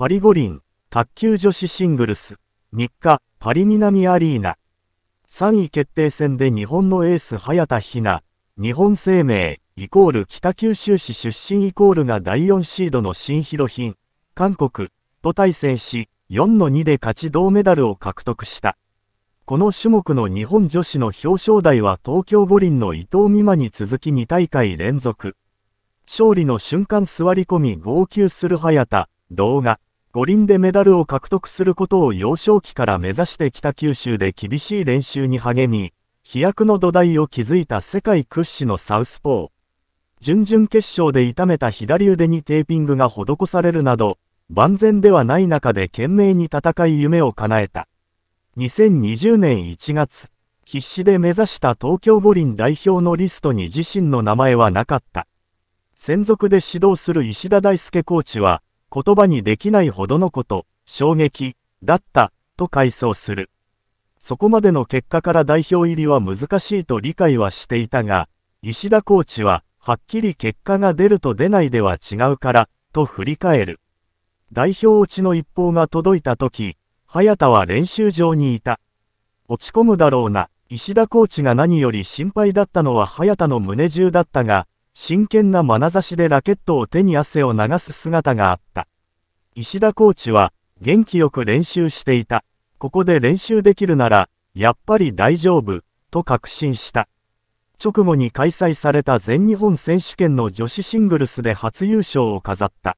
パリ五輪、卓球女子シングルス、3日、パリ南アリーナ。3位決定戦で日本のエース早田ひな、日本生命、イコール北九州市出身イコールが第4シードの新ヒロヒン、韓国、と対戦し、4 2で勝ち銅メダルを獲得した。この種目の日本女子の表彰台は東京五輪の伊藤美誠に続き2大会連続。勝利の瞬間座り込み号泣する早田、動画。五輪でメダルを獲得することを幼少期から目指してきた九州で厳しい練習に励み、飛躍の土台を築いた世界屈指のサウスポー。準々決勝で痛めた左腕にテーピングが施されるなど、万全ではない中で懸命に戦い夢を叶えた。2020年1月、必死で目指した東京五輪代表のリストに自身の名前はなかった。専属で指導する石田大輔コーチは、言葉にできないほどのこと、衝撃、だった、と回想する。そこまでの結果から代表入りは難しいと理解はしていたが、石田コーチは、はっきり結果が出ると出ないでは違うから、と振り返る。代表落ちの一報が届いた時、早田は練習場にいた。落ち込むだろうな、石田コーチが何より心配だったのは早田の胸中だったが、真剣な眼差しでラケットを手に汗を流す姿があった。石田コーチは、元気よく練習していた。ここで練習できるなら、やっぱり大丈夫、と確信した。直後に開催された全日本選手権の女子シングルスで初優勝を飾った。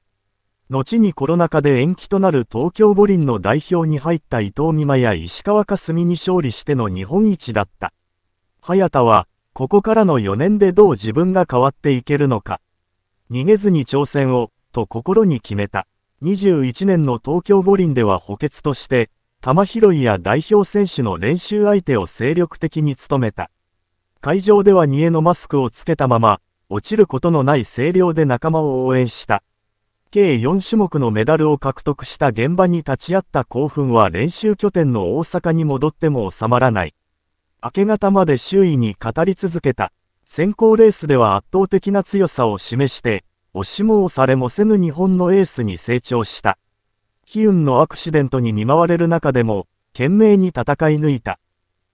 後にコロナ禍で延期となる東京五輪の代表に入った伊藤美誠や石川佳純に勝利しての日本一だった。早田は、ここからの4年でどう自分が変わっていけるのか。逃げずに挑戦を、と心に決めた。21年の東京五輪では補欠として、玉拾いや代表選手の練習相手を精力的に務めた。会場では煮えのマスクをつけたまま、落ちることのない声量で仲間を応援した。計4種目のメダルを獲得した現場に立ち会った興奮は練習拠点の大阪に戻っても収まらない。明け方まで周囲に語り続けた。先行レースでは圧倒的な強さを示して、押しも押されもせぬ日本のエースに成長した。悲運のアクシデントに見舞われる中でも、懸命に戦い抜いた。